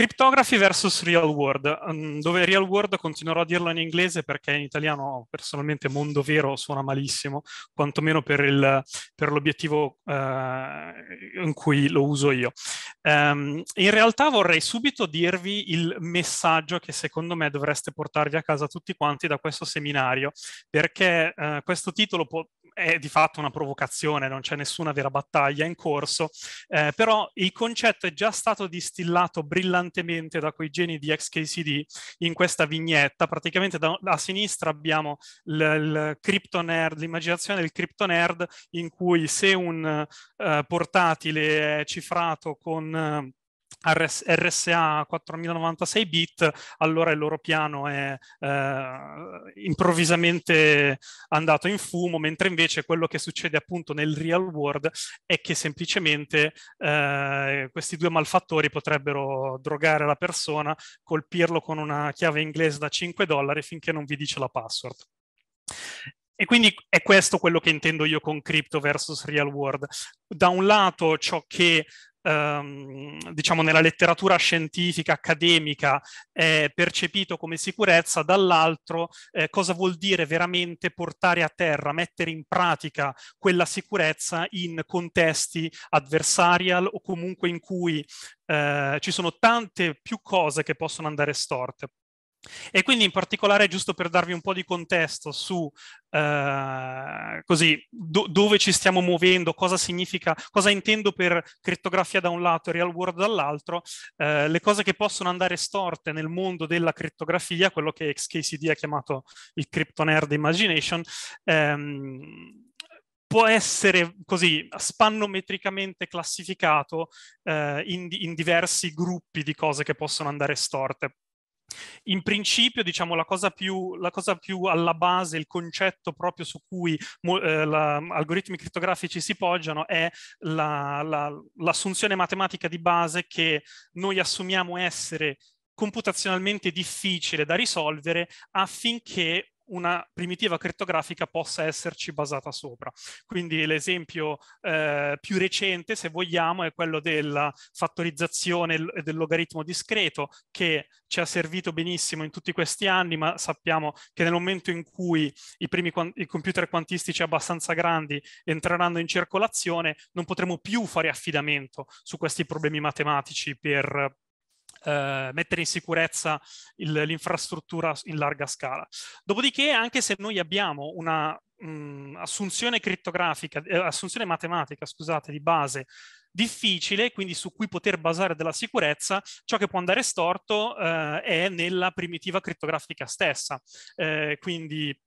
Cryptography versus Real World, mm, dove Real World continuerò a dirlo in inglese perché in italiano personalmente mondo vero suona malissimo, quantomeno per, il, per l'obiettivo eh, in cui lo uso io. Um, in realtà vorrei subito dirvi il messaggio che secondo me dovreste portarvi a casa tutti quanti da questo seminario, perché eh, questo titolo può è di fatto una provocazione, non c'è nessuna vera battaglia in corso, eh, però il concetto è già stato distillato brillantemente da quei geni di XKCD in questa vignetta. Praticamente da, a sinistra abbiamo l, il nerd, l'immaginazione del crypto nerd in cui se un eh, portatile è cifrato con... Eh, RSA 4096 bit, allora il loro piano è eh, improvvisamente andato in fumo, mentre invece quello che succede appunto nel real world è che semplicemente eh, questi due malfattori potrebbero drogare la persona, colpirlo con una chiave inglese da 5 dollari finché non vi dice la password. E quindi è questo quello che intendo io con crypto versus real world. Da un lato ciò che ehm, diciamo nella letteratura scientifica accademica è percepito come sicurezza, dall'altro eh, cosa vuol dire veramente portare a terra, mettere in pratica quella sicurezza in contesti adversarial o comunque in cui eh, ci sono tante più cose che possono andare storte. E quindi in particolare, giusto per darvi un po' di contesto su eh, così, do, dove ci stiamo muovendo, cosa significa, cosa intendo per crittografia da un lato e real world dall'altro, eh, le cose che possono andare storte nel mondo della crittografia, quello che XKCD ha chiamato il crypto nerd imagination, ehm, può essere così spannometricamente classificato eh, in, in diversi gruppi di cose che possono andare storte in principio, diciamo, la cosa, più, la cosa più alla base, il concetto proprio su cui eh, la, algoritmi crittografici si poggiano è la, la, l'assunzione matematica di base che noi assumiamo essere computazionalmente difficile da risolvere affinché una primitiva crittografica possa esserci basata sopra. Quindi l'esempio eh, più recente, se vogliamo, è quello della fattorizzazione del logaritmo discreto che ci ha servito benissimo in tutti questi anni, ma sappiamo che nel momento in cui i primi i computer quantistici abbastanza grandi entreranno in circolazione, non potremo più fare affidamento su questi problemi matematici per eh, mettere in sicurezza il, l'infrastruttura in larga scala. Dopodiché, anche se noi abbiamo una mh, mm, assunzione criptografica, eh, assunzione matematica, scusate, di base difficile, quindi su cui poter basare della sicurezza, ciò che può andare storto eh, è nella primitiva crittografica stessa. Eh, quindi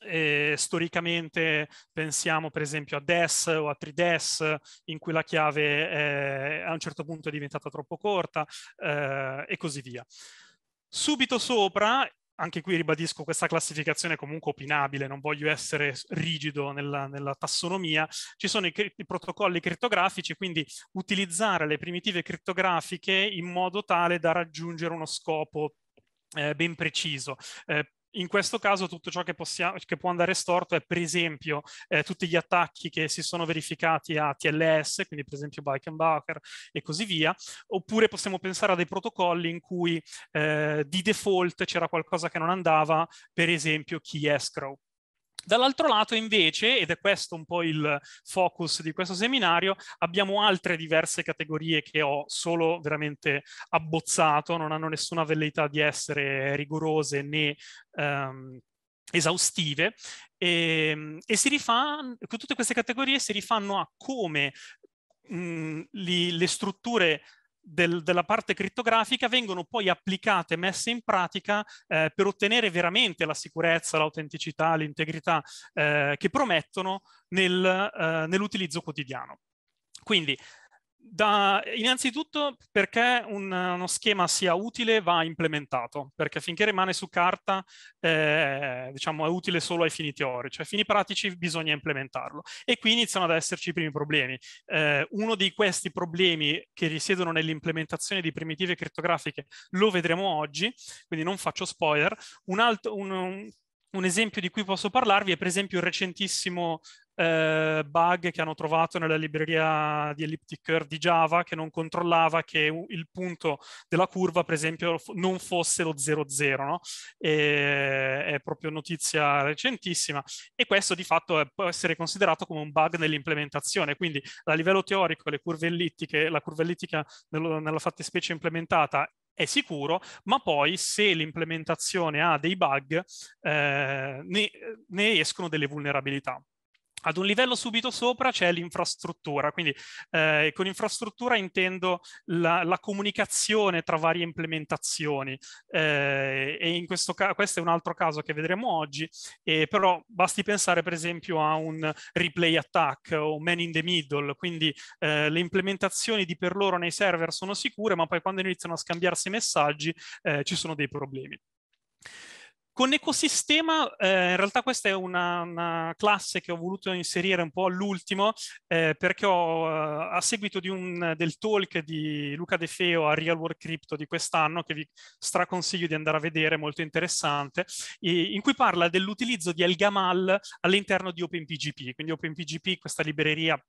eh, storicamente pensiamo per esempio a DES o a 3DES in cui la chiave eh, a un certo punto è diventata troppo corta eh, e così via. Subito sopra, anche qui ribadisco questa classificazione comunque opinabile, non voglio essere rigido nella, nella tassonomia, ci sono i, i, protocolli criptografici, quindi utilizzare le primitive criptografiche in modo tale da raggiungere uno scopo eh, ben preciso. Eh, in questo caso tutto ciò che, possiamo, che può andare storto è per esempio eh, tutti gli attacchi che si sono verificati a TLS, quindi per esempio Bikenbacher e così via, oppure possiamo pensare a dei protocolli in cui eh, di default c'era qualcosa che non andava, per esempio key escrow. Dall'altro lato invece, ed è questo un po' il focus di questo seminario, abbiamo altre diverse categorie che ho solo veramente abbozzato, non hanno nessuna velleità di essere rigorose né... Um, esaustive e, ehm, e si rifanno, tutte queste categorie si rifanno a come mh, li, le strutture del, della parte crittografica vengono poi applicate, messe in pratica eh, per ottenere veramente la sicurezza, l'autenticità, l'integrità eh, che promettono nel, eh, nell'utilizzo quotidiano. Quindi da, innanzitutto perché un, uno schema sia utile va implementato, perché finché rimane su carta eh, diciamo, è utile solo ai fini teorici, ai fini pratici bisogna implementarlo. E qui iniziano ad esserci i primi problemi. Eh, uno di questi problemi che risiedono nell'implementazione di primitive criptografiche lo vedremo oggi, quindi non faccio spoiler. Un, alt- un, un esempio di cui posso parlarvi è per esempio il recentissimo eh, bug che hanno trovato nella libreria di elliptic curve di Java che non controllava che il punto della curva, per esempio, non fosse lo 00, no? E, è proprio notizia recentissima. E questo di fatto è, può essere considerato come un bug nell'implementazione. Quindi a livello teorico le curve ellittiche, la curva ellittica nello, nella fattispecie implementata è sicuro, ma poi se l'implementazione ha dei bug, eh, ne, ne escono delle vulnerabilità. Ad un livello subito sopra c'è l'infrastruttura, quindi eh, con infrastruttura intendo la, la, comunicazione tra varie implementazioni eh, e in questo caso, questo è un altro caso che vedremo oggi, eh, però basti pensare per esempio a un replay attack o man in the middle, quindi eh, le implementazioni di per loro nei server sono sicure, ma poi quando iniziano a scambiarsi messaggi eh, ci sono dei problemi. Con ecosistema, eh, in realtà questa è una, una, classe che ho voluto inserire un po' all'ultimo, eh, perché ho, eh, a seguito un, del talk di Luca De Feo a Real World Crypto di quest'anno, che vi straconsiglio di andare a vedere, molto interessante, e, in cui parla dell'utilizzo di Elgamal all'interno di OpenPGP. Quindi OpenPGP, questa libreria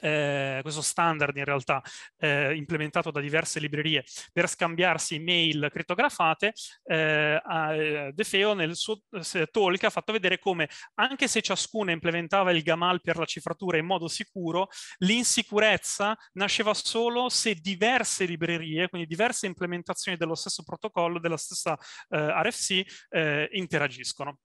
eh, questo standard in realtà eh, implementato da diverse librerie per scambiarsi mail crittografate, eh, eh De Feo nel suo eh, talk ha fatto vedere come anche se ciascuna implementava il GAMAL per la cifratura in modo sicuro, l'insicurezza nasceva solo se diverse librerie, quindi diverse implementazioni dello stesso protocollo, della stessa eh, RFC, interagiscono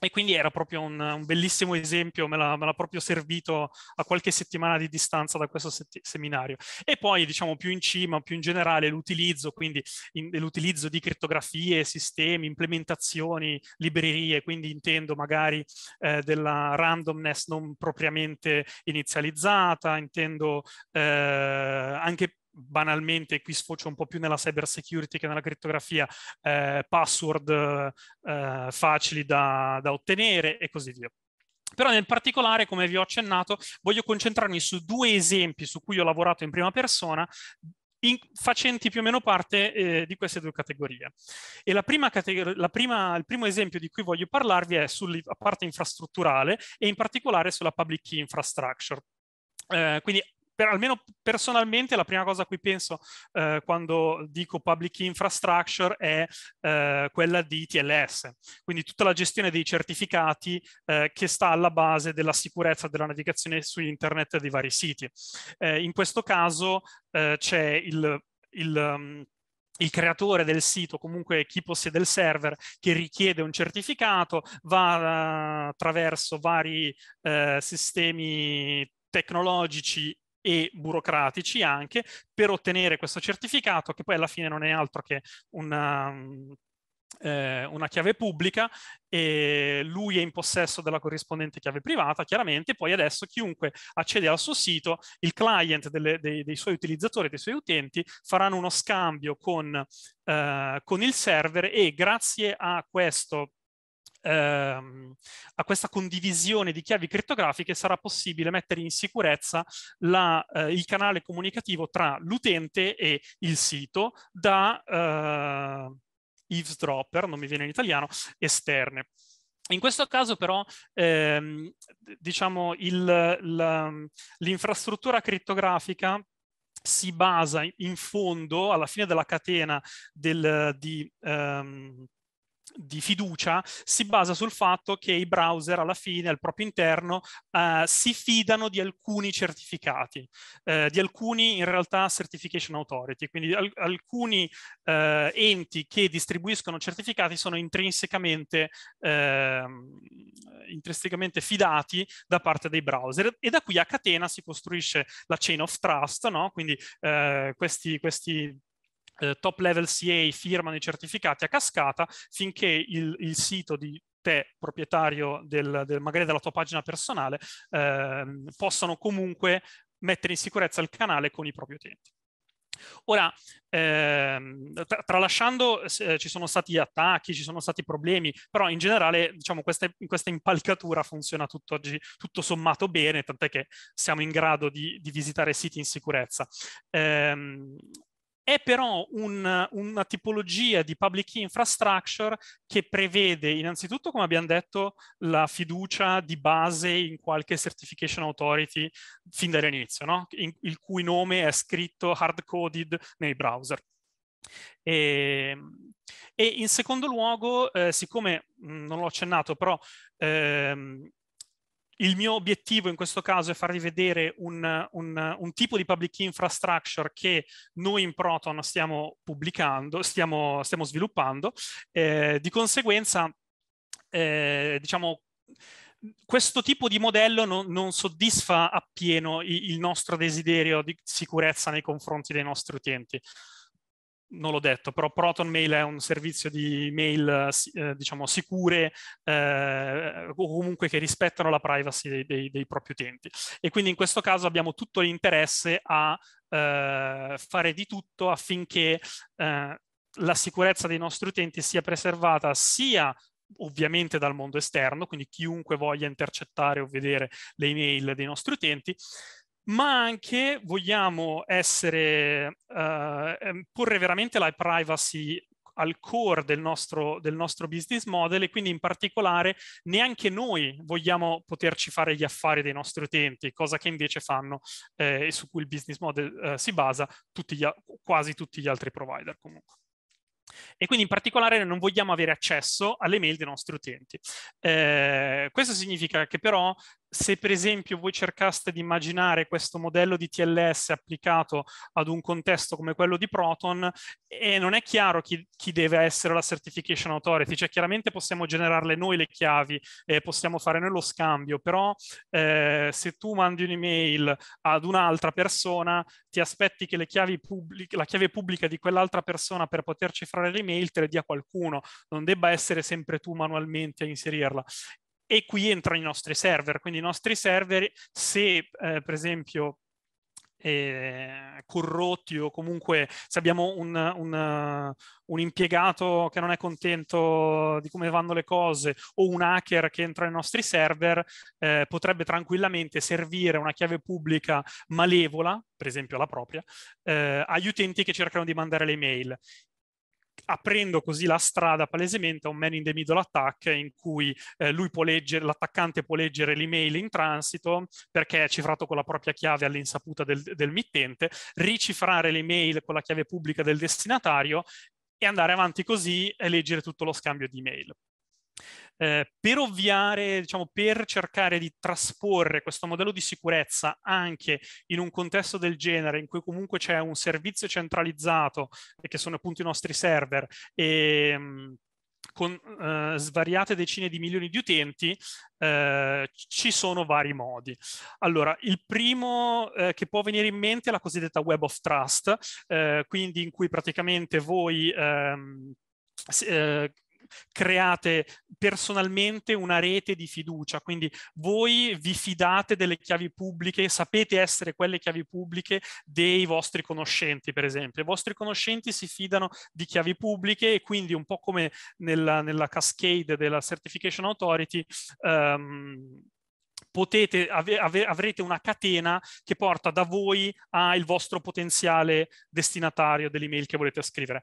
e quindi era proprio un, un bellissimo esempio, me l'ha, me l'ha, proprio servito a qualche settimana di distanza da questo se- seminario. E poi, diciamo, più in cima, più in generale, l'utilizzo, quindi in, l'utilizzo di crittografie, sistemi, implementazioni, librerie, quindi intendo magari eh, della randomness non propriamente inizializzata, intendo eh, anche banalmente, qui sfocio un po' più nella cyber security che nella criptografia, eh, password eh, facili da, da ottenere e così via. Però nel particolare, come vi ho accennato, voglio concentrarmi su due esempi su cui ho lavorato in prima persona in, facenti più o meno parte eh, di queste due categorie. E la prima categor- la prima, il primo esempio di cui voglio parlarvi è sulla parte infrastrutturale e in particolare sulla public key infrastructure. Eh, quindi per, almeno personalmente la prima cosa a cui penso eh, quando dico public infrastructure è eh, quella di TLS, quindi tutta la gestione dei certificati eh, che sta alla base della sicurezza della navigazione su internet dei vari siti. Eh, in questo caso eh, c'è il, il um, il creatore del sito, comunque chi possiede il server, che richiede un certificato, va eh, attraverso vari eh, sistemi tecnologici e burocratici anche per ottenere questo certificato che poi alla fine non è altro che una, um, eh, una chiave pubblica e lui è in possesso della corrispondente chiave privata, chiaramente poi adesso chiunque accede al suo sito, il client delle, dei, dei, suoi utilizzatori, dei suoi utenti, faranno uno scambio con, eh, con il server e grazie a questo ehm, a questa condivisione di chiavi criptografiche sarà possibile mettere in sicurezza la, eh, il canale comunicativo tra l'utente e il sito da eh, eavesdropper, non mi viene in italiano, esterne. In questo caso però ehm, diciamo l'infrastruttura criptografica si basa in fondo alla fine della catena del, di, ehm, di fiducia si basa sul fatto che i browser alla fine, al proprio interno, eh, si fidano di alcuni certificati, eh, di alcuni in realtà certification authority, quindi al- alcuni eh, enti che distribuiscono certificati sono intrinsecamente, ehm, intrinsecamente, fidati da parte dei browser e da qui a catena si costruisce la chain of trust, no? quindi eh, questi, questi eh, top level CA firmano i certificati a cascata finché il, il sito di te, proprietario del, del, magari della tua pagina personale, eh, possano comunque mettere in sicurezza il canale con i propri utenti. Ora, ehm, tra, tralasciando, eh, ci sono stati attacchi, ci sono stati problemi, però in generale, diciamo, questa, questa impalcatura funziona tutt'oggi, tutto sommato bene, tant'è che siamo in grado di, di visitare siti in sicurezza. Eh, è però un, una tipologia di public key infrastructure che prevede innanzitutto, come abbiamo detto, la fiducia di base in qualche certification authority fin dall'inizio, no? il cui nome è scritto hard coded nei browser. E, ehm, e in secondo luogo, eh, siccome mh, non l'ho accennato, però ehm, il mio obiettivo in questo caso è farvi vedere un, un, un, tipo di public infrastructure che noi in Proton stiamo pubblicando, stiamo, stiamo sviluppando. Eh, di conseguenza, eh, diciamo, questo tipo di modello non, non soddisfa appieno il nostro desiderio di sicurezza nei confronti dei nostri utenti non l'ho detto, però Proton Mail è un servizio di mail, eh, eh, diciamo, sicure eh, o comunque che rispettano la privacy dei, dei, dei, propri utenti. E quindi in questo caso abbiamo tutto l'interesse a eh, fare di tutto affinché eh, la sicurezza dei nostri utenti sia preservata sia ovviamente dal mondo esterno, quindi chiunque voglia intercettare o vedere le email dei nostri utenti, ma anche vogliamo essere, eh, ehm, porre veramente la privacy al core del nostro, del nostro, business model e quindi in particolare neanche noi vogliamo poterci fare gli affari dei nostri utenti, cosa che invece fanno eh, e su cui il business model eh, si basa tutti gli, quasi tutti gli altri provider comunque. E quindi in particolare non vogliamo avere accesso alle mail dei nostri utenti. Eh, questo significa che però se per esempio voi cercaste di immaginare questo modello di TLS applicato ad un contesto come quello di Proton, e non è chiaro chi, chi deve essere la certification authority, cioè chiaramente possiamo generarle noi le chiavi, eh, possiamo fare noi lo scambio, però eh, se tu mandi un'email ad un'altra persona, ti aspetti che pubblic- la chiave pubblica di quell'altra persona per poter cifrare l'email te le dia qualcuno, non debba essere sempre tu manualmente a inserirla e qui entrano i nostri server, quindi i nostri server se eh, per esempio eh, corrotti o comunque se abbiamo un, un, un, impiegato che non è contento di come vanno le cose o un hacker che entra nei nostri server eh, potrebbe tranquillamente servire una chiave pubblica malevola, per esempio la propria, eh, agli utenti che cercano di mandare le email aprendo così la strada palesemente a un man in the middle attack in cui eh, lui può leggere, l'attaccante può leggere l'email in transito perché è cifrato con la propria chiave all'insaputa del, del mittente, ricifrare l'email con la chiave pubblica del destinatario e andare avanti così e leggere tutto lo scambio di email. Eh, per ovviare, diciamo, per cercare di trasporre questo modello di sicurezza anche in un contesto del genere, in cui comunque c'è un servizio centralizzato, che sono appunto i nostri server, e, ehm, con eh, svariate decine di milioni di utenti, eh, ci sono vari modi. Allora, il primo eh, che può venire in mente è la cosiddetta Web of Trust, eh, quindi in cui praticamente voi ehm, eh, create personalmente una rete di fiducia, quindi voi vi fidate delle chiavi pubbliche, sapete essere quelle chiavi pubbliche dei vostri conoscenti, per esempio. I vostri conoscenti si fidano di chiavi pubbliche e quindi un po' come nella, nella cascade della Certification Authority, um, potete, ave, ave, avrete una catena che porta da voi al vostro potenziale destinatario dell'email che volete scrivere.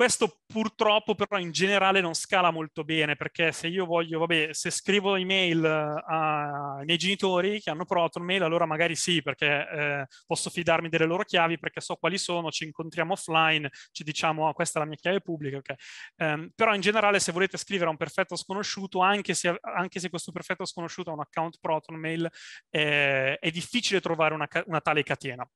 Questo purtroppo però in generale non scala molto bene perché se io voglio, vabbè, se scrivo email eh, ai miei genitori che hanno Proton Mail, allora magari sì, perché eh, posso fidarmi delle loro chiavi perché so quali sono, ci incontriamo offline, ci diciamo oh, questa è la mia chiave pubblica. Okay. Um, però in generale se volete scrivere a un perfetto sconosciuto, anche se, anche se questo perfetto sconosciuto ha un account ProtonMail, eh, è difficile trovare una, una tale catena.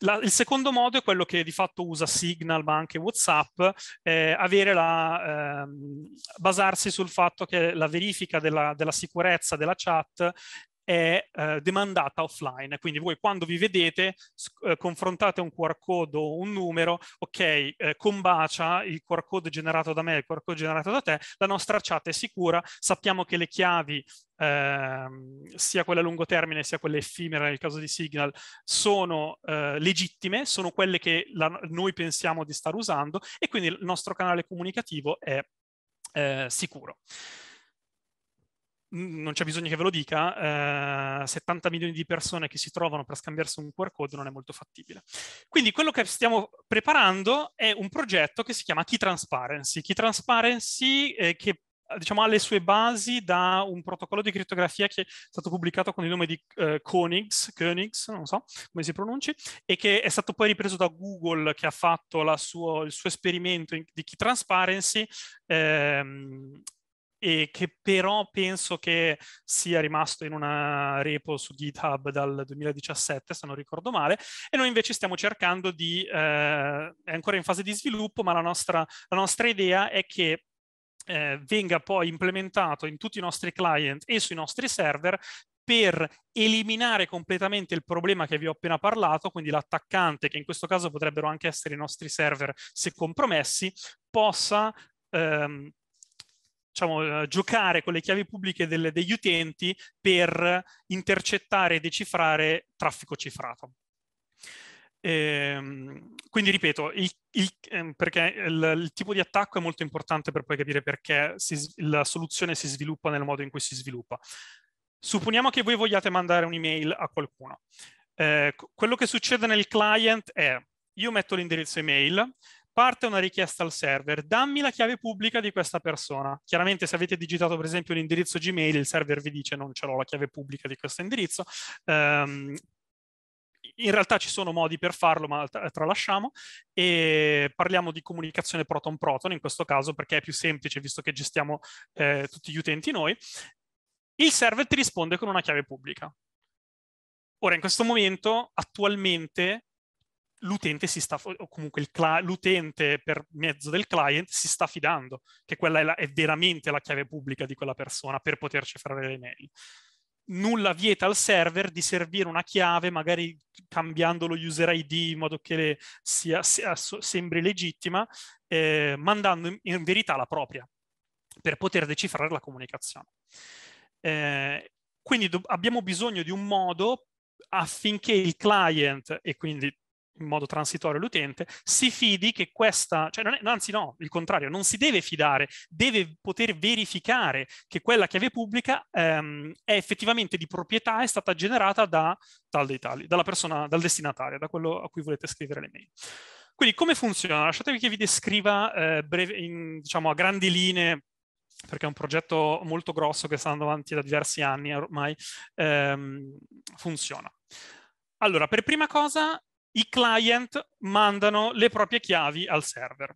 La, il secondo modo è quello che di fatto usa Signal ma anche WhatsApp, eh, la, eh, basarsi sul fatto che la verifica della, della sicurezza della chat è eh, demandata offline, quindi voi quando vi vedete eh, confrontate un QR code o un numero, ok, eh, combacia il QR code generato da me e il QR code generato da te, la nostra chat è sicura, sappiamo che le chiavi ehm, sia quelle a lungo termine sia quelle effimere nel caso di Signal sono eh, legittime, sono quelle che la, noi pensiamo di stare usando e quindi il nostro canale comunicativo è eh, sicuro non c'è bisogno che ve lo dica, eh, 70 milioni di persone che si trovano per scambiarsi un QR code non è molto fattibile. Quindi quello che stiamo preparando è un progetto che si chiama Key Transparency. Key Transparency eh, che eh, diciamo, ha le sue basi da un protocollo di criptografia che è stato pubblicato con il nome di eh, Koenigs, Koenigs, non so come si pronunci, e che è stato poi ripreso da Google che ha fatto suo, il suo esperimento in, di key transparency ehm, e che però penso che sia rimasto in una repo su GitHub dal 2017, se non ricordo male, e noi invece stiamo cercando di, eh, è ancora in fase di sviluppo, ma la nostra, la nostra idea è che eh, venga poi implementato in tutti i nostri client e sui nostri server per eliminare completamente il problema che vi ho appena parlato, quindi l'attaccante, che in questo caso potrebbero anche essere i nostri server se compromessi, possa ehm, diciamo, eh, giocare con le chiavi pubbliche delle, degli utenti per intercettare e decifrare traffico cifrato. Ehm, quindi ripeto, il, il, ehm, perché il, il, tipo di attacco è molto importante per poi capire perché si, la soluzione si sviluppa nel modo in cui si sviluppa. Supponiamo che voi vogliate mandare un'email a qualcuno. Eh, quello che succede nel client è io metto l'indirizzo email, parte una richiesta al server, dammi la chiave pubblica di questa persona. Chiaramente se avete digitato per esempio un indirizzo Gmail, il server vi dice non ce l'ho la chiave pubblica di questo indirizzo. Um, in realtà ci sono modi per farlo, ma tralasciamo, e parliamo di comunicazione proton-proton in questo caso, perché è più semplice, visto che gestiamo eh, tutti gli utenti noi. Il server ti risponde con una chiave pubblica. Ora, in questo momento, attualmente, l'utente si sta, o comunque cl- l'utente per mezzo del client si sta fidando, che quella è, la, è veramente la chiave pubblica di quella persona per poter cifrare le mail. Nulla vieta al server di servire una chiave, magari cambiando lo user ID in modo che sia, sia, sembri legittima, eh, mandando in, in, verità la propria, per poter decifrare la comunicazione. Eh, quindi do- abbiamo bisogno di un modo affinché il client e quindi in modo transitorio l'utente, si fidi che questa, cioè è, anzi no, il contrario, non si deve fidare, deve poter verificare che quella chiave pubblica ehm, è effettivamente di proprietà, è stata generata da tal dei tali, dalla persona, dal destinatario, da quello a cui volete scrivere le mail. Quindi come funziona? Lasciatemi che vi descriva eh, breve, in, diciamo, a grandi linee perché è un progetto molto grosso che sta andando avanti da diversi anni ormai, ehm, funziona. Allora, per prima cosa i client mandano le proprie chiavi al server,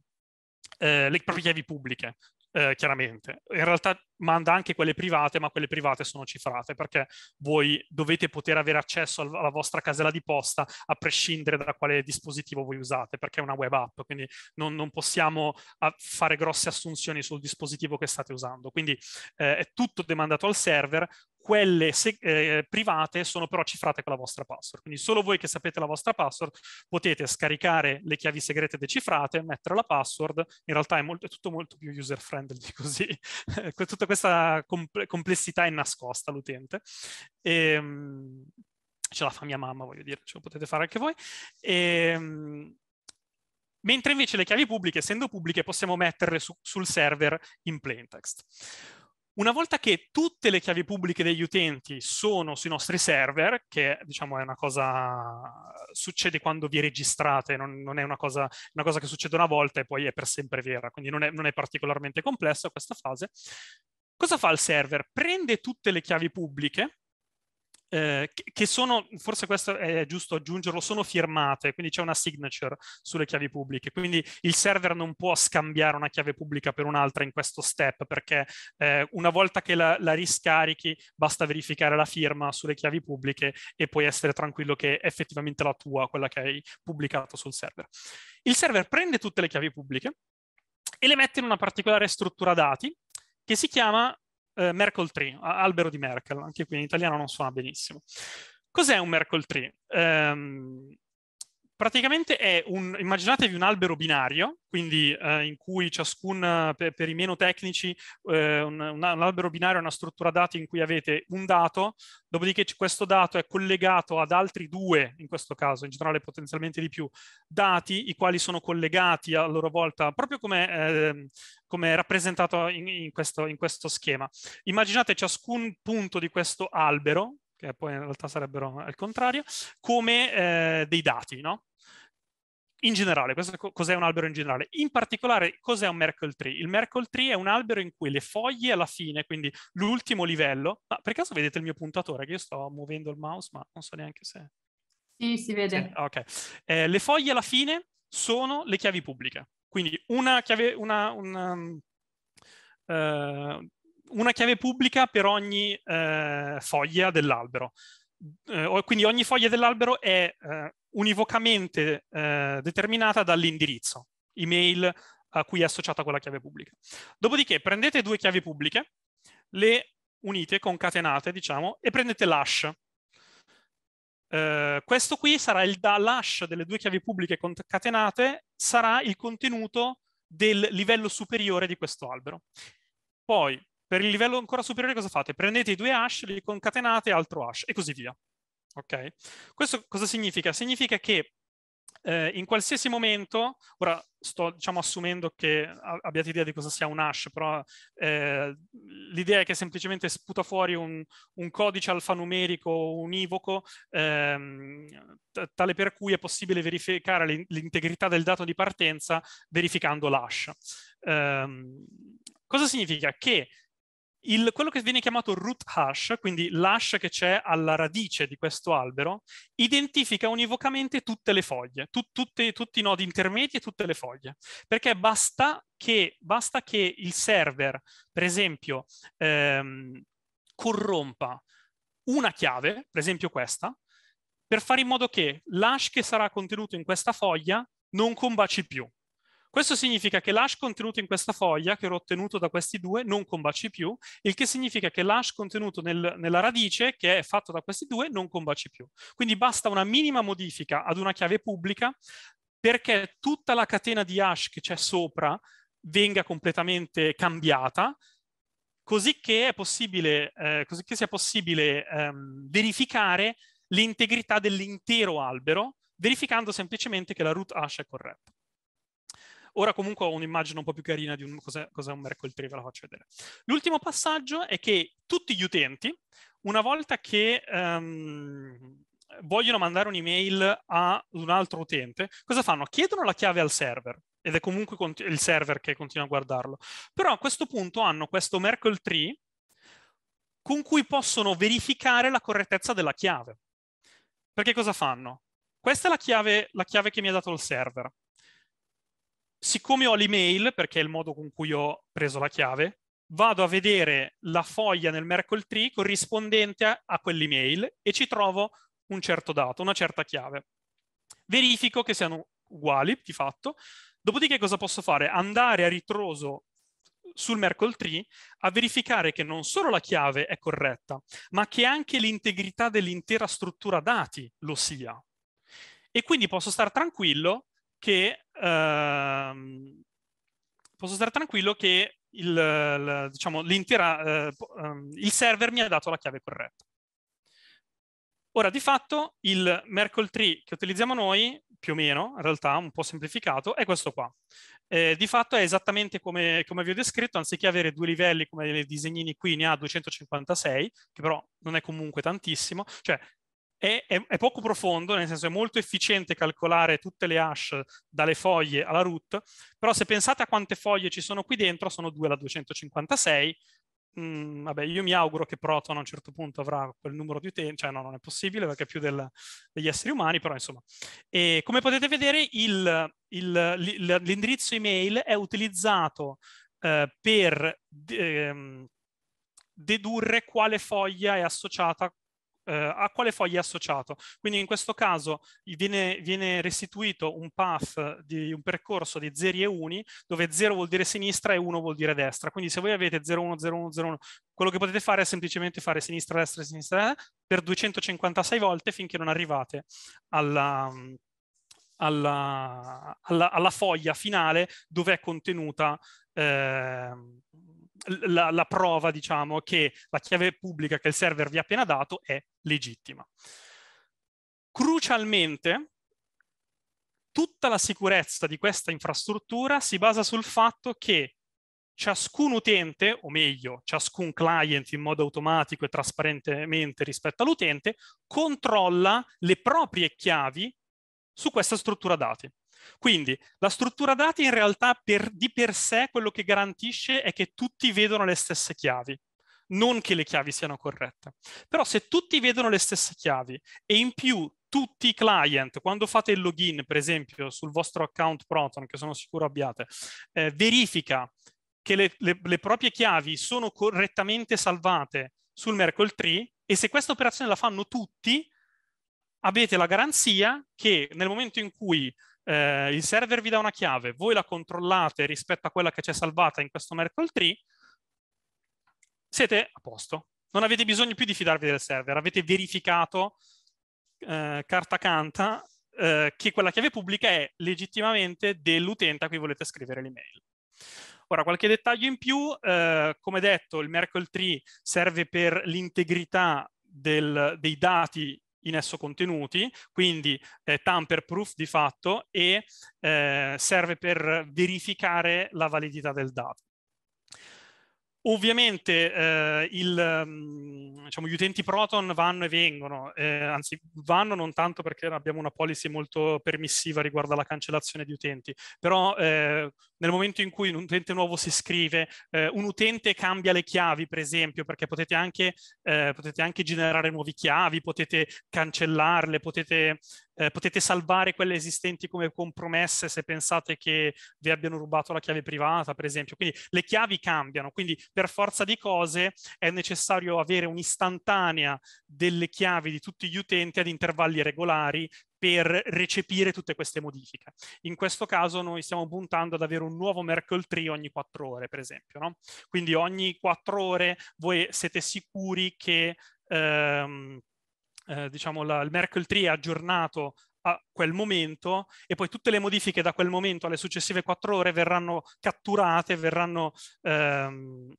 eh, le proprie chiavi pubbliche, eh, chiaramente. In realtà manda anche quelle private, ma quelle private sono cifrate perché voi dovete poter avere accesso alla vostra casella di posta a prescindere da quale dispositivo voi usate, perché è una web app, quindi non, non possiamo fare grosse assunzioni sul dispositivo che state usando. Quindi eh, è tutto demandato al server, quelle eh, private sono però cifrate con la vostra password. Quindi solo voi che sapete la vostra password potete scaricare le chiavi segrete decifrate, mettere la password. In realtà è, molto, è tutto molto più user friendly di così. Tutta questa comp- complessità è nascosta all'utente. E, ehm, ce la fa mia mamma, voglio dire, ce lo potete fare anche voi. E, ehm, mentre invece le chiavi pubbliche, essendo pubbliche, possiamo metterle su, sul server in plaintext. Una volta che tutte le chiavi pubbliche degli utenti sono sui nostri server, che diciamo è una cosa succede quando vi registrate, non, non è una cosa, una cosa, che succede una volta e poi è per sempre vera, quindi non è, non è particolarmente complessa questa fase, Cosa fa il server? Prende tutte le chiavi pubbliche, eh, che sono, forse questo è giusto aggiungerlo, sono firmate, quindi c'è una signature sulle chiavi pubbliche, quindi il server non può scambiare una chiave pubblica per un'altra in questo step, perché eh, una volta che la, la, riscarichi basta verificare la firma sulle chiavi pubbliche e puoi essere tranquillo che è effettivamente la tua, quella che hai pubblicato sul server. Il server prende tutte le chiavi pubbliche e le mette in una particolare struttura dati, che si chiama eh, Merkle Tree, albero di Merkel, anche qui in italiano non suona benissimo. Cos'è un Merkle Tree? Um, Praticamente è un, immaginatevi un albero binario, quindi eh, in cui ciascun, per, per i meno tecnici, eh, un, un, albero binario è una struttura dati in cui avete un dato, dopodiché questo dato è collegato ad altri due, in questo caso in generale potenzialmente di più, dati, i quali sono collegati a loro volta, proprio come, eh, rappresentato in, in, questo, in questo schema. Immaginate ciascun punto di questo albero, che poi in realtà sarebbero eh, al contrario, come eh, dei dati, no? In generale, questo cos'è un albero in generale? In particolare, cos'è un Merkle tree? Il Merkle tree è un albero in cui le foglie alla fine, quindi l'ultimo livello... Ma per caso vedete il mio puntatore? Che io sto muovendo il mouse, ma non so neanche se... Sì, si vede. Sì, okay. eh, le foglie alla fine sono le chiavi pubbliche. Quindi una chiave... Una, una, uh, ehm, eh, una chiave pubblica per ogni eh, foglia dell'albero. Eh, quindi ogni foglia dell'albero è eh, univocamente eh, determinata dall'indirizzo, email a cui è associata quella chiave pubblica. Dopodiché prendete due chiavi pubbliche, le unite, concatenate, diciamo, e prendete l'hash. Eh, questo qui sarà il l'hash delle due chiavi pubbliche concatenate, sarà il contenuto del livello superiore di questo albero. Poi per il livello ancora superiore cosa fate? Prendete i due hash, li concatenate, altro hash e così via. Ok? Questo cosa significa? Significa che eh, in qualsiasi momento, ora sto diciamo, assumendo che abbiate idea di cosa sia un hash, però eh, l'idea è che semplicemente sputa fuori un, un codice alfanumerico univoco, ehm, tale per cui è possibile verificare l'integrità del dato di partenza verificando l'hash. Eh, cosa significa? Che il, quello che viene chiamato root hash, quindi l'hash che c'è alla radice di questo albero, identifica univocamente tutte le foglie, tu, tutte, tutti i nodi intermedi e tutte le foglie, perché basta che, basta che il server, per esempio, ehm, corrompa una chiave, per esempio questa, per fare in modo che l'hash che sarà contenuto in questa foglia non combaci più. Questo significa che l'hash contenuto in questa foglia che ero ottenuto da questi due non combaci più, il che significa che l'hash contenuto nel, nella radice che è fatto da questi due non combaci più. Quindi basta una minima modifica ad una chiave pubblica perché tutta la catena di hash che c'è sopra venga completamente cambiata così che, è possibile, eh, così che sia possibile ehm, verificare l'integrità dell'intero albero verificando semplicemente che la root hash è corretta. Ora comunque ho un'immagine un po' più carina di un, cos'è, cos'è un Merkle Tree, ve la faccio vedere. L'ultimo passaggio è che tutti gli utenti, una volta che um, vogliono mandare un'email ad un altro utente, cosa fanno? Chiedono la chiave al server ed è comunque cont- il server che continua a guardarlo. Però a questo punto hanno questo Merkle tree con cui possono verificare la correttezza della chiave. Perché cosa fanno? Questa è la chiave, la chiave che mi ha dato il server siccome ho l'email, perché è il modo con cui ho preso la chiave, vado a vedere la foglia nel Merkle Tree corrispondente a, a quell'email e ci trovo un certo dato, una certa chiave. Verifico che siano uguali di fatto, dopodiché cosa posso fare? Andare a ritroso sul Merkle Tree a verificare che non solo la chiave è corretta, ma che anche l'integrità dell'intera struttura dati lo sia. E quindi posso stare tranquillo che ehm, posso stare tranquillo che il, la, diciamo, eh, ehm, il server mi ha dato la chiave corretta. Ora, di fatto, il Merkle tree che utilizziamo noi, più o meno, in realtà, un po' semplificato, è questo qua. Eh, di fatto è esattamente come, come, vi ho descritto, anziché avere due livelli come nei disegnini qui, ne ha 256, che però non è comunque tantissimo, cioè è, è, è, poco profondo, nel senso è molto efficiente calcolare tutte le hash dalle foglie alla root, però se pensate a quante foglie ci sono qui dentro, sono 2 alla 256, mm, vabbè io mi auguro che Proton a un certo punto avrà quel numero di utenti, cioè no, non è possibile perché è più del, degli esseri umani, però insomma. E come potete vedere il, il, l'indirizzo email è utilizzato eh, per... Ehm, dedurre quale foglia è associata eh, a quale foglia è associato. Quindi in questo caso viene, viene restituito un path di un percorso di 0 e 1, dove 0 vuol dire sinistra e 1 vuol dire destra. Quindi se voi avete 0, 1, 0, 1, 0, 1, quello che potete fare è semplicemente fare sinistra, destra, sinistra eh, per 256 volte finché non arrivate alla... alla, alla, alla foglia finale dove è contenuta eh, la, la, prova, diciamo, che la chiave pubblica che il server vi ha appena dato è legittima. Crucialmente, tutta la sicurezza di questa infrastruttura si basa sul fatto che ciascun utente, o meglio, ciascun client in modo automatico e trasparentemente rispetto all'utente, controlla le proprie chiavi su questa struttura dati. Quindi la struttura dati in realtà per, di per sé quello che garantisce è che tutti vedono le stesse chiavi, non che le chiavi siano corrette. Però se tutti vedono le stesse chiavi e in più tutti i client, quando fate il login, per esempio, sul vostro account Proton, che sono sicuro abbiate, eh, verifica che le, le, le proprie chiavi sono correttamente salvate sul Merkle Tree e se questa operazione la fanno tutti, avete la garanzia che nel momento in cui eh, il server vi dà una chiave, voi la controllate rispetto a quella che c'è salvata in questo Merkle tree, siete a posto. Non avete bisogno più di fidarvi del server, avete verificato eh, carta canta eh, che quella chiave pubblica è legittimamente dell'utente a cui volete scrivere l'email. Ora, qualche dettaglio in più, eh, come detto, il Merkle tree serve per l'integrità dei dati in esso contenuti, quindi eh, tamper proof di fatto e eh, serve per verificare la validità del dato. Ovviamente eh, il, mm, diciamo, gli utenti Proton vanno e vengono, eh, anzi vanno non tanto perché abbiamo una policy molto permissiva riguardo alla cancellazione di utenti, però eh, nel momento in cui un utente nuovo si scrive, eh, un utente cambia le chiavi, per esempio, perché potete anche, eh, potete anche generare nuove chiavi, potete cancellarle, potete, eh, potete, salvare quelle esistenti come compromesse se pensate che vi abbiano rubato la chiave privata, per esempio. Quindi le chiavi cambiano, quindi per forza di cose è necessario avere un'istantanea delle chiavi di tutti gli utenti ad intervalli regolari per recepire tutte queste modifiche. In questo caso noi stiamo puntando ad avere un nuovo Merkle tree ogni 4 ore, per esempio. No? Quindi ogni 4 ore voi siete sicuri che ehm, eh, diciamo la, il Merkle tree è aggiornato a quel momento e poi tutte le modifiche da quel momento alle successive quattro ore verranno catturate, verranno, ehm,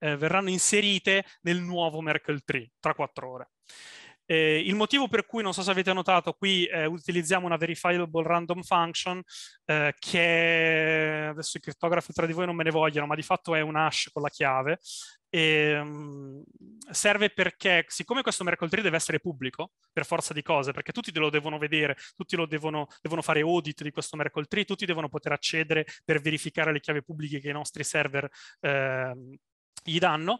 eh, verranno inserite nel nuovo Merkle tree tra quattro ore. Eh, il motivo per cui, non so se avete notato, qui eh, utilizziamo una verifiable random function eh, che adesso i criptografi tra di voi non me ne vogliono, ma di fatto è un hash con la chiave. E, um, serve perché, siccome questo Merkle tree deve essere pubblico, per forza di cose, perché tutti lo devono vedere, tutti lo devono, devono fare audit di questo Merkle tree, tutti devono poter accedere per verificare le chiavi pubbliche che i nostri server ehm, gli danno,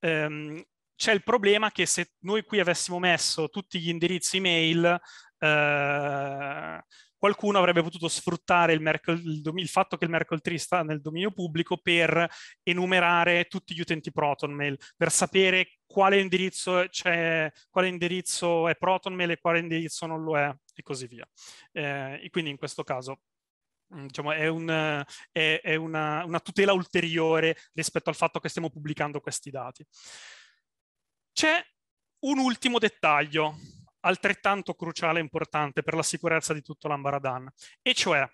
ehm, c'è il problema che se noi qui avessimo messo tutti gli indirizzi email, eh, qualcuno avrebbe potuto sfruttare il, Merkle, il, il, fatto che il Merkle tree sta nel dominio pubblico per enumerare tutti gli utenti ProtonMail, per sapere quale indirizzo, quale indirizzo è ProtonMail e quale indirizzo non lo è e così via. Eh, e quindi in questo caso mm, diciamo, è, un, è, è una, una tutela ulteriore rispetto al fatto che stiamo pubblicando questi dati. C'è un ultimo dettaglio, altrettanto cruciale e importante per la sicurezza di tutto l'ambaradan, e cioè,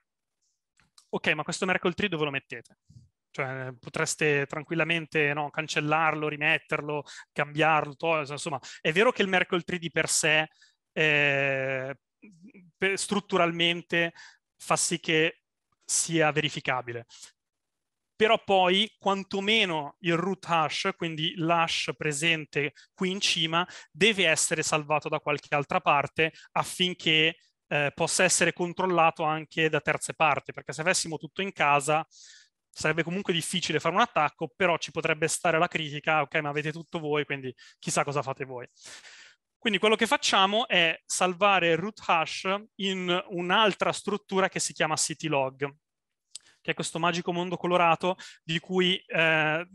ok, ma questo Merkle tree dove lo mettete? Cioè, potreste tranquillamente no, cancellarlo, rimetterlo, cambiarlo, toglierlo. Cioè, insomma, è vero che il Merkle tree di per sé eh, strutturalmente fa sì che sia verificabile, però poi quantomeno il root hash, quindi l'hash presente qui in cima, deve essere salvato da qualche altra parte affinché eh, possa essere controllato anche da terze parti, perché se avessimo tutto in casa sarebbe comunque difficile fare un attacco, però ci potrebbe stare la critica, ok, ma avete tutto voi, quindi chissà cosa fate voi. Quindi quello che facciamo è salvare root hash in un'altra struttura che si chiama city log che è questo magico mondo colorato di cui eh,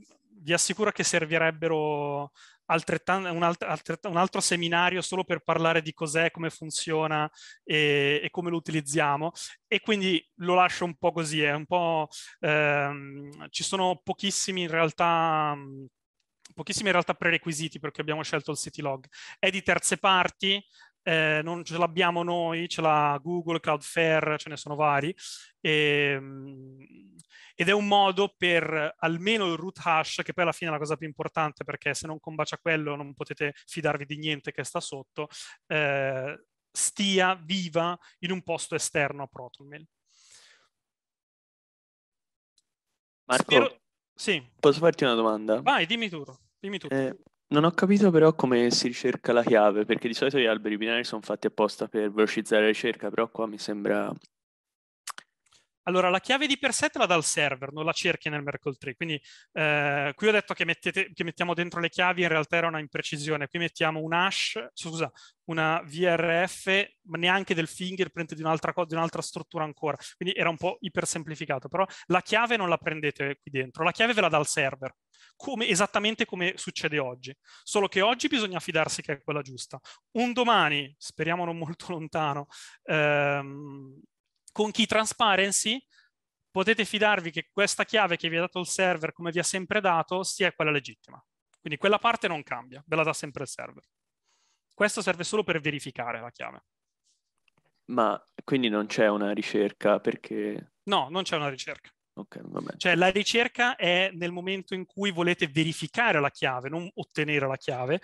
vi assicuro che servirebbero altrettan- un, alt- altrettan- un, altro seminario solo per parlare di cos'è, come funziona e, e come lo utilizziamo. E quindi lo lascio un po' così, è un po'... Ehm, ci sono pochissimi in realtà pochissimi in realtà prerequisiti perché abbiamo scelto il City Log. È di terze parti, eh, non ce l'abbiamo noi, ce l'ha Google, Cloudflare, ce ne sono vari, e, ehm, ed è un modo per almeno il root hash, che poi alla fine è la cosa più importante, perché se non combacia quello non potete fidarvi di niente che sta sotto, eh, stia viva in un posto esterno a ProtonMail. Marco, Spero... sì. posso farti una domanda? Vai, dimmi tu. Dimmi tu. Eh, non ho capito però come si ricerca la chiave, perché di solito gli alberi binari sono fatti apposta per velocizzare la ricerca, però qua mi sembra allora, la chiave di per sé te la dà il server, non la cerchi nel Merkle tree. Quindi eh, qui ho detto che, mettete, che, mettiamo dentro le chiavi, in realtà era una imprecisione. Qui mettiamo un hash, scusa, una VRF, ma neanche del fingerprint di un'altra, di un'altra struttura ancora. Quindi era un po' ipersemplificato, però la chiave non la prendete qui dentro, la chiave ve la dà il server. Come, esattamente come succede oggi. Solo che oggi bisogna fidarsi che è quella giusta. Un domani, speriamo non molto lontano, ehm, con Key Transparency potete fidarvi che questa chiave che vi ha dato il server, come vi ha sempre dato, sia quella legittima. Quindi quella parte non cambia, ve la dà sempre il server. Questo serve solo per verificare la chiave. Ma quindi non c'è una ricerca perché... No, non c'è una ricerca. Ok, Okay, cioè la ricerca è nel momento in cui volete verificare la chiave, non ottenere la chiave,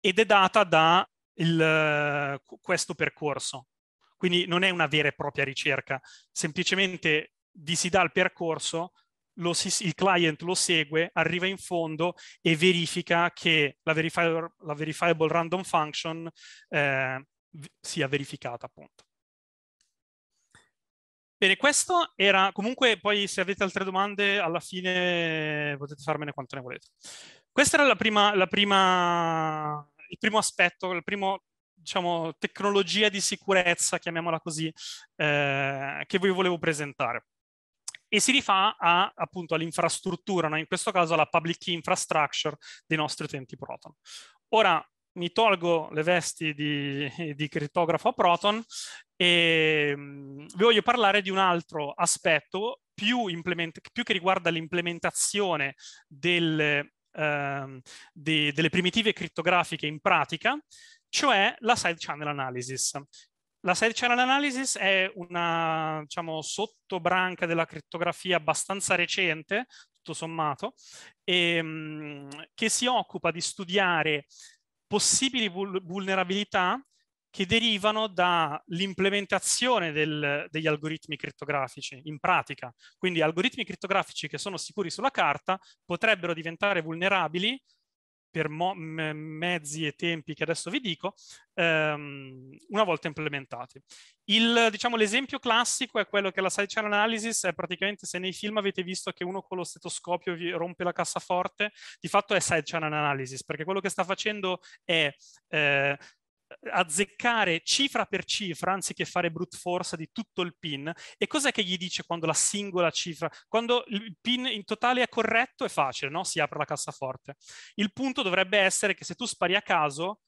ed è data da il, eh, questo percorso. Quindi non è una vera e propria ricerca, semplicemente vi si dà il percorso, si, il client lo segue, arriva in fondo e verifica che la, verifiable, la verifiable random function eh, sia verificata appunto. Bene, questo era comunque, poi se avete altre domande alla fine potete farmene quanto ne volete. Questo era la prima, la prima, il primo aspetto, il primo diciamo, tecnologia di sicurezza, chiamiamola così, eh, che vi volevo presentare. E si rifà a, appunto all'infrastruttura, no? in questo caso alla public key infrastructure dei nostri utenti Proton. Ora mi tolgo le vesti di, di crittografo a Proton e mm, vi voglio parlare di un altro aspetto più, più che riguarda l'implementazione del, eh, de delle primitive crittografiche in pratica, cioè la side channel analysis. La side channel analysis è una diciamo, sottobranca della crittografia abbastanza recente, tutto sommato, e, ehm, che si occupa di studiare possibili vul vulnerabilità che derivano dall'implementazione degli algoritmi crittografici in pratica. Quindi algoritmi crittografici che sono sicuri sulla carta potrebbero diventare vulnerabili per mo- me- mezzi e tempi che adesso vi dico, ehm, una volta implementati. Il, diciamo, l'esempio classico è quello che la sidechain analysis è praticamente se nei film avete visto che uno con lo stetoscopio vi rompe la cassaforte, di fatto è sidechain analysis, perché quello che sta facendo è eh, azzeccare cifra per cifra anziché fare brute force di tutto il pin e cos'è che gli dice quando la singola cifra quando il pin in totale è corretto è facile no si apre la cassaforte il punto dovrebbe essere che se tu spari a caso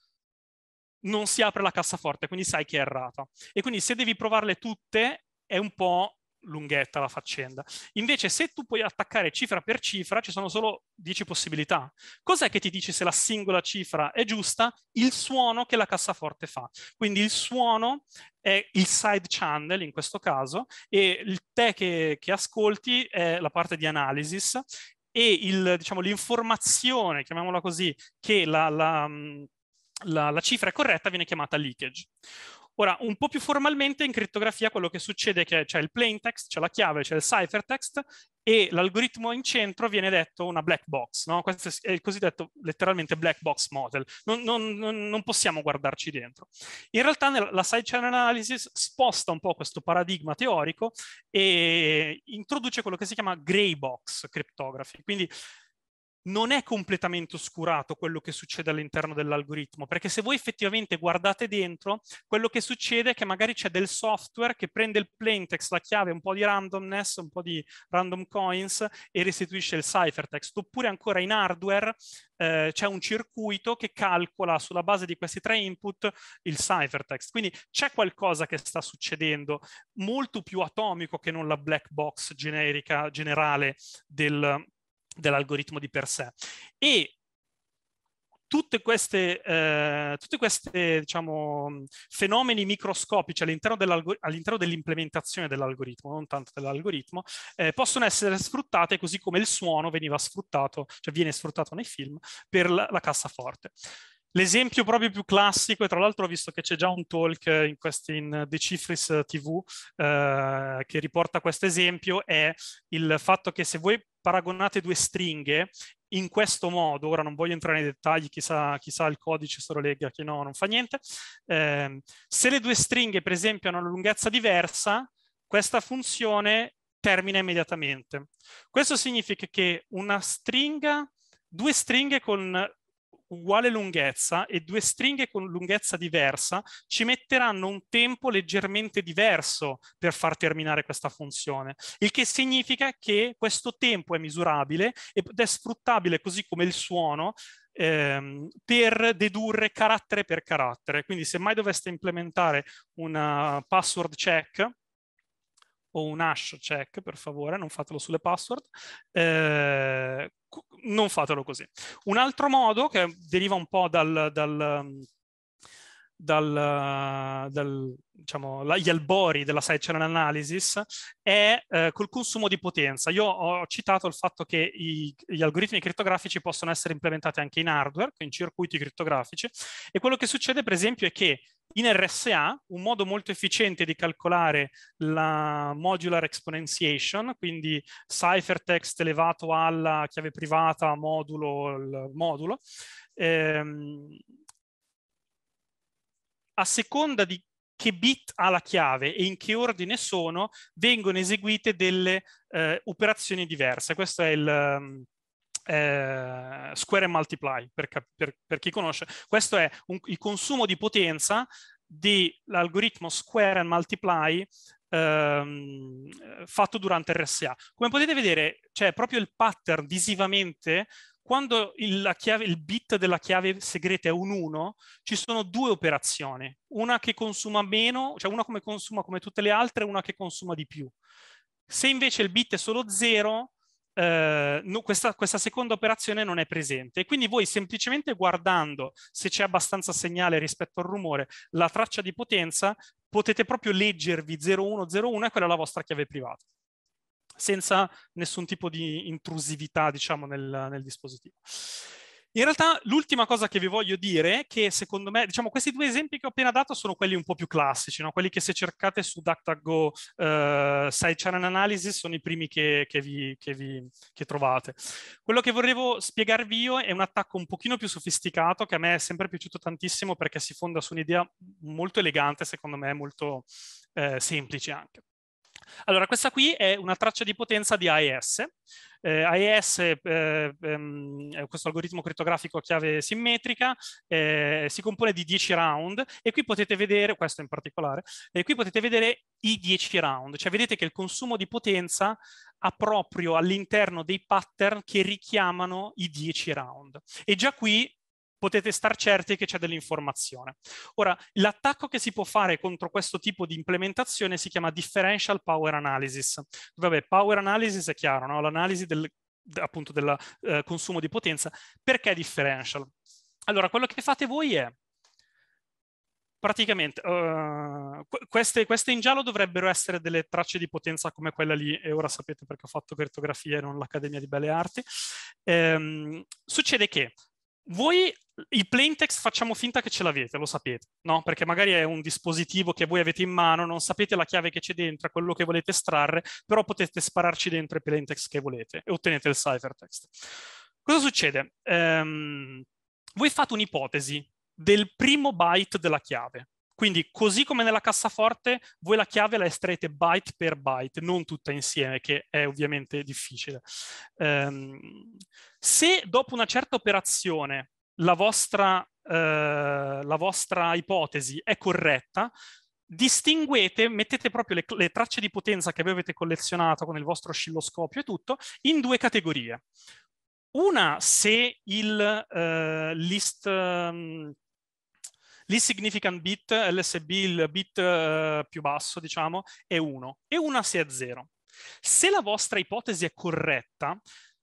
non si apre la cassaforte quindi sai che è errata e quindi se devi provarle tutte è un po' lunghetta la faccenda. Invece se tu puoi attaccare cifra per cifra ci sono solo 10 possibilità. Cos'è che ti dice se la singola cifra è giusta? Il suono che la cassaforte fa. Quindi il suono è il side channel in questo caso e il te che, che ascolti è la parte di analysis e il, diciamo, l'informazione, chiamiamola così, che la, la, mm, la, la cifra è corretta viene chiamata leakage. Ora, un po' più formalmente in criptografia quello che succede è che c'è il plaintext, c'è la chiave, c'è il ciphertext e l'algoritmo in centro viene detto una black box, no? questo è il cosiddetto letteralmente black box model, non, non, non possiamo guardarci dentro. In realtà la sidechain analysis sposta un po' questo paradigma teorico e introduce quello che si chiama gray box cryptography, quindi non è completamente oscurato quello che succede all'interno dell'algoritmo, perché se voi effettivamente guardate dentro, quello che succede è che magari c'è del software che prende il plaintext, la chiave, un po' di randomness, un po' di random coins e restituisce il ciphertext, oppure ancora in hardware eh, c'è un circuito che calcola sulla base di questi tre input il ciphertext. Quindi c'è qualcosa che sta succedendo molto più atomico che non la black box generica generale del dell'algoritmo di per sé. E tutte queste, eh, tutte queste diciamo, fenomeni microscopici all'interno, all'interno dell'implementazione dell'algoritmo, non tanto dell'algoritmo, eh, possono essere sfruttate così come il suono veniva sfruttato, cioè viene sfruttato nei film, per la, la cassaforte. L'esempio proprio più classico, e tra l'altro ho visto che c'è già un talk in, questi, in Decifris TV eh, che riporta questo esempio, è il fatto che se voi paragonate due stringhe in questo modo, ora non voglio entrare nei dettagli, chissà, chissà il codice se lo legga, chi no, non fa niente, eh, se le due stringhe per esempio hanno una lunghezza diversa, questa funzione termina immediatamente. Questo significa che una stringa, due stringhe con uguale lunghezza e due stringhe con lunghezza diversa ci metteranno un tempo leggermente diverso per far terminare questa funzione, il che significa che questo tempo è misurabile ed è sfruttabile così come il suono ehm, per dedurre carattere per carattere. Quindi se mai doveste implementare una password check, o un hash check, per favore, non fatelo sulle password, eh, non fatelo così. Un altro modo che deriva un po' dal, dal dal, dal, diciamo, gli albori della side channel analysis è eh, col consumo di potenza. Io ho citato il fatto che i, gli algoritmi criptografici possono essere implementati anche in hardware, in circuiti criptografici, e quello che succede per esempio è che in RSA, un modo molto efficiente di calcolare la modular exponentiation, quindi ciphertext elevato alla chiave privata modulo, il modulo, ehm, a seconda di che bit ha la chiave e in che ordine sono, vengono eseguite delle eh, operazioni diverse. Questo è il... Um, eh, square and multiply per, per, per, chi conosce questo è un, il consumo di potenza dell'algoritmo square and multiply ehm, eh, fatto durante RSA come potete vedere c'è proprio il pattern visivamente quando il, chiave, il bit della chiave segreta è un 1, ci sono due operazioni, una che consuma meno, cioè una come consuma come tutte le altre e una che consuma di più. Se invece il bit è solo 0, Uh, eh, no, questa, questa, seconda operazione non è presente. quindi voi semplicemente guardando se c'è abbastanza segnale rispetto al rumore, la traccia di potenza, potete proprio leggervi 0101 e quella è la vostra chiave privata senza nessun tipo di intrusività, diciamo, nel, nel dispositivo. In realtà l'ultima cosa che vi voglio dire è che secondo me, diciamo, questi due esempi che ho appena dato sono quelli un po' più classici, no? quelli che se cercate su DuckDuckGo eh, sidechain analysis sono i primi che, che, vi, che, vi, che, trovate. Quello che vorrevo spiegarvi io è un attacco un pochino più sofisticato che a me è sempre piaciuto tantissimo perché si fonda su un'idea molto elegante, secondo me molto eh, semplice anche. Allora, questa qui è una traccia di potenza di AES. Eh, AES eh, ehm, è questo algoritmo crittografico a chiave simmetrica, eh, si compone di 10 round e qui potete vedere, questo in particolare, e eh, qui potete vedere i 10 round, cioè vedete che il consumo di potenza ha proprio all'interno dei pattern che richiamano i 10 round. E già qui potete star certi che c'è dell'informazione. Ora, l'attacco che si può fare contro questo tipo di implementazione si chiama differential power analysis. Vabbè, power analysis è chiaro, no? l'analisi del appunto del eh, consumo di potenza. Perché differential? Allora, quello che fate voi è praticamente uh, queste, queste, in giallo dovrebbero essere delle tracce di potenza come quella lì e ora sapete perché ho fatto cartografia e non l'Accademia di Belle Arti. Ehm, succede che voi il plaintext facciamo finta che ce l'avete, lo sapete, no? Perché magari è un dispositivo che voi avete in mano, non sapete la chiave che c'è dentro, quello che volete estrarre, però potete spararci dentro il plaintext che volete e ottenete il ciphertext. Cosa succede? Ehm, voi fate un'ipotesi del primo byte della chiave, quindi così come nella cassaforte, voi la chiave la estraete byte per byte, non tutta insieme, che è ovviamente difficile. Um, se dopo una certa operazione la vostra, uh, la vostra ipotesi è corretta, distinguete, mettete proprio le, le, tracce di potenza che voi avete collezionato con il vostro oscilloscopio e tutto, in due categorie. Una se il uh, list... Um, Lì bit, LSB, il bit eh, più basso, diciamo, è 1 e una se è 0. Se la vostra ipotesi è corretta,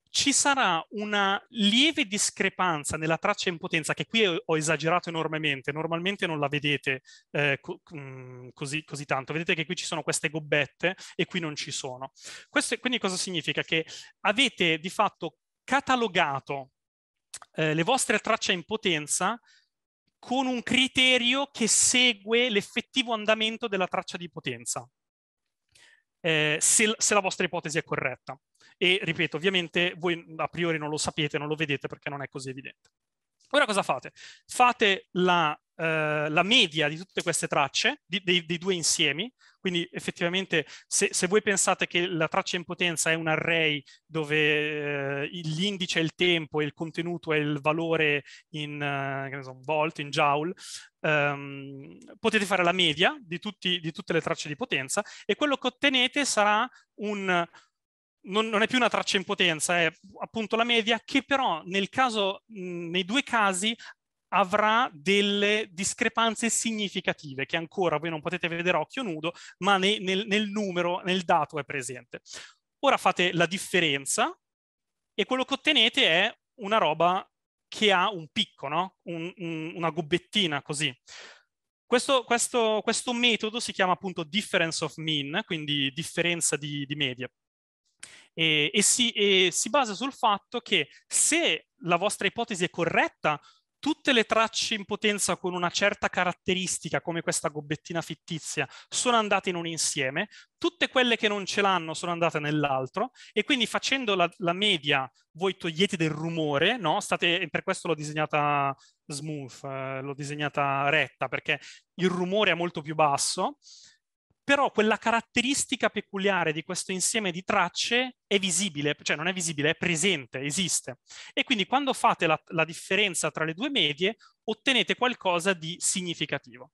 ci sarà una lieve discrepanza nella traccia in potenza, che qui ho esagerato enormemente, normalmente non la vedete eh, mm, così, così, tanto, vedete che qui ci sono queste gobbette e qui non ci sono. Questo, quindi cosa significa? Che avete di fatto catalogato eh, le vostre tracce in potenza con un criterio che segue l'effettivo andamento della traccia di potenza, eh, se, se la vostra ipotesi è corretta. E ripeto, ovviamente voi a priori non lo sapete, non lo vedete perché non è così evidente. Ora cosa fate? Fate la eh, la media di tutte queste tracce, di, dei, dei, due insiemi, quindi effettivamente se, se, voi pensate che la traccia in potenza è un array dove eh, l'indice è il tempo e il contenuto è il valore in eh, so, volt, in joule, ehm, potete fare la media di, tutti, di tutte le tracce di potenza e quello che ottenete sarà un non, non, è più una traccia in potenza, è appunto la media, che però nel caso, nei due casi avrà delle discrepanze significative che ancora voi non potete vedere a occhio nudo, ma ne, nel, nel numero, nel dato è presente. Ora fate la differenza e quello che ottenete è una roba che ha un picco, no? un, un, una gobettina così. Questo, questo, questo, metodo si chiama appunto difference of mean, quindi differenza di, di media. E, e, si, e si basa sul fatto che se la vostra ipotesi è corretta, tutte le tracce in potenza con una certa caratteristica, come questa gobbettina fittizia, sono andate in un insieme, tutte quelle che non ce l'hanno sono andate nell'altro, e quindi facendo la, la media voi togliete del rumore, no? State, per questo l'ho disegnata smooth, eh, l'ho disegnata retta, perché il rumore è molto più basso, però quella caratteristica peculiare di questo insieme di tracce è visibile, cioè non è visibile, è presente, esiste. E quindi quando fate la, la differenza tra le due medie ottenete qualcosa di significativo.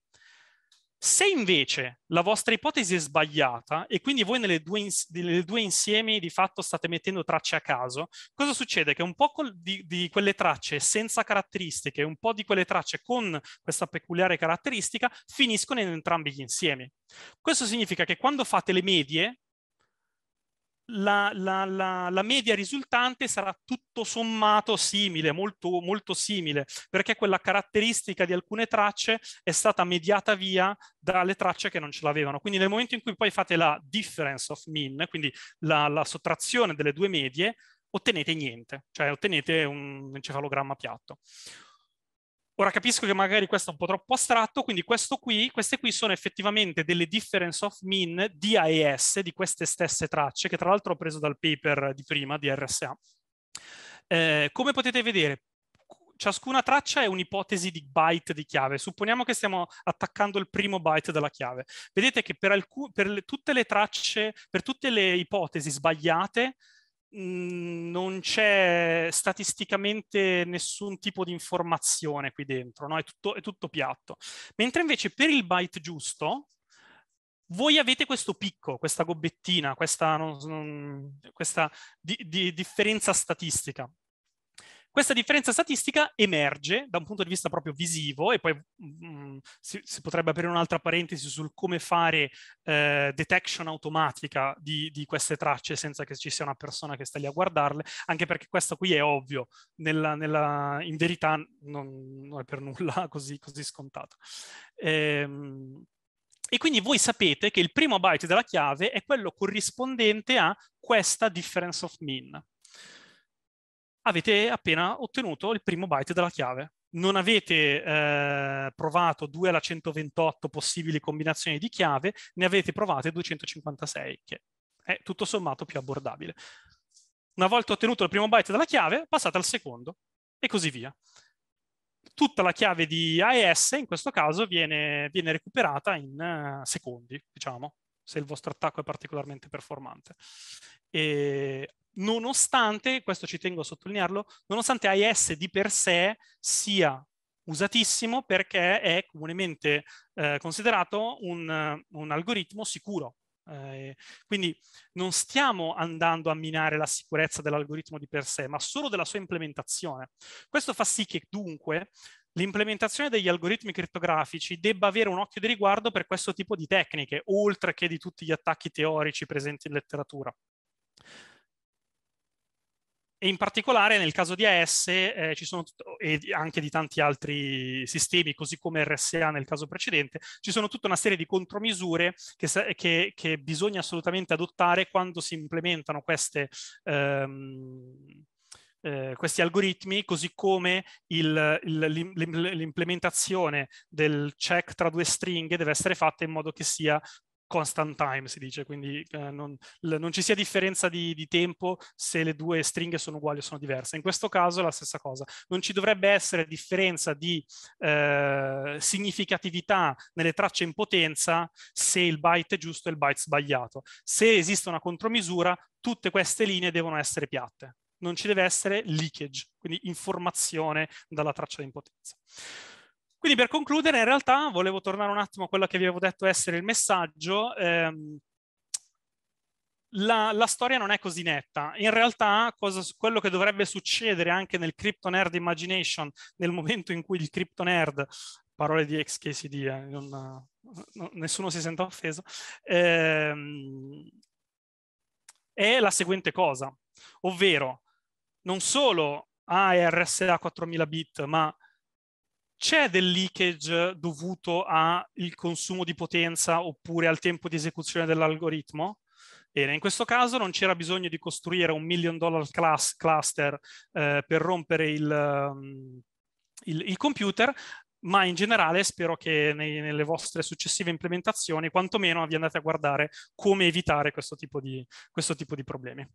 Se invece la vostra ipotesi è sbagliata e quindi voi nelle due, ins- nelle due insiemi di fatto state mettendo tracce a caso, cosa succede? Che un po' col- di-, di quelle tracce senza caratteristiche, un po' di quelle tracce con questa peculiare caratteristica finiscono in entrambi gli insiemi. Questo significa che quando fate le medie, la, la, la, la, media risultante sarà tutto sommato simile, molto, molto simile, perché quella caratteristica di alcune tracce è stata mediata via dalle tracce che non ce l'avevano. Quindi nel momento in cui poi fate la difference of min, quindi la sottrazione delle due medie, ottenete niente, cioè ottenete un encefalogramma piatto. Ora capisco che magari questo è un po' troppo astratto, quindi qui, queste qui sono effettivamente delle difference of mean DAS di queste stesse tracce, che tra l'altro ho preso dal paper di prima, di RSA. Eh, come potete vedere, ciascuna traccia è un'ipotesi di byte di chiave. Supponiamo che stiamo attaccando il primo byte della chiave. Vedete che per, per le, tutte le tracce, per tutte le ipotesi sbagliate, Mhmm, non c'è statisticamente nessun tipo di informazione qui dentro, no? è, tutto, è tutto piatto. Mentre invece per il byte giusto, voi avete questo picco, questa gobbettina, questa, non, questa di, di differenza statistica. Questa differenza statistica emerge da un punto di vista proprio visivo e poi mh, mm, si, si, potrebbe aprire un'altra parentesi sul come fare eh, detection automatica di, di, queste tracce senza che ci sia una persona che sta lì a guardarle, anche perché questo qui è ovvio, nella, nella, in verità non, non, è per nulla così, così scontato. Ehm, e quindi voi sapete che il primo byte della chiave è quello corrispondente a questa difference of mean avete appena ottenuto il primo byte della chiave. Non avete eh, provato 2 alla 128 possibili combinazioni di chiave, ne avete provate 256, che è tutto sommato più abbordabile. Una volta ottenuto il primo byte della chiave, passate al secondo e così via. Tutta la chiave di AES in questo caso viene, viene recuperata in eh, secondi, diciamo, se il vostro attacco è particolarmente performante. E nonostante, questo ci tengo a sottolinearlo, nonostante AES di per sé sia usatissimo perché è comunemente eh, considerato un, un, algoritmo sicuro. Eh, quindi non stiamo andando a minare la sicurezza dell'algoritmo di per sé, ma solo della sua implementazione. Questo fa sì che dunque l'implementazione degli algoritmi crittografici debba avere un occhio di riguardo per questo tipo di tecniche, oltre che di tutti gli attacchi teorici presenti in letteratura. E in particolare nel caso di AS eh, ci sono, e anche di tanti altri sistemi, così come RSA nel caso precedente, ci sono tutta una serie di contromisure che, che, che bisogna assolutamente adottare quando si implementano queste, ehm, eh, questi algoritmi, così come il, il, l'implementazione del check tra due stringhe deve essere fatta in modo che sia constant time, si dice, quindi eh, non, non, ci sia differenza di, di, tempo se le due stringhe sono uguali o sono diverse. In questo caso è la stessa cosa, non ci dovrebbe essere differenza di eh, significatività nelle tracce in potenza se il byte è giusto e il byte sbagliato. Se esiste una contromisura, tutte queste linee devono essere piatte, non ci deve essere leakage, quindi informazione dalla traccia in potenza. Quindi per concludere, in realtà volevo tornare un attimo a quello che vi avevo detto essere il messaggio. Ehm, la, la, storia non è così netta. In realtà, cosa, quello che dovrebbe succedere anche nel crypto nerd imagination, nel momento in cui il crypto nerd, parole di ex KCD, eh, non, nessuno si senta offeso, ehm, è la seguente cosa, ovvero non solo ha 4000 bit, ma c'è del leakage dovuto al consumo di potenza oppure al tempo di esecuzione dell'algoritmo? Bene, in questo caso non c'era bisogno di costruire un million dollar class, cluster eh, per rompere il, ehm, il, il, computer, ma in generale spero che nei, nelle vostre successive implementazioni quantomeno vi andate a guardare come evitare questo tipo di, questo tipo di problemi.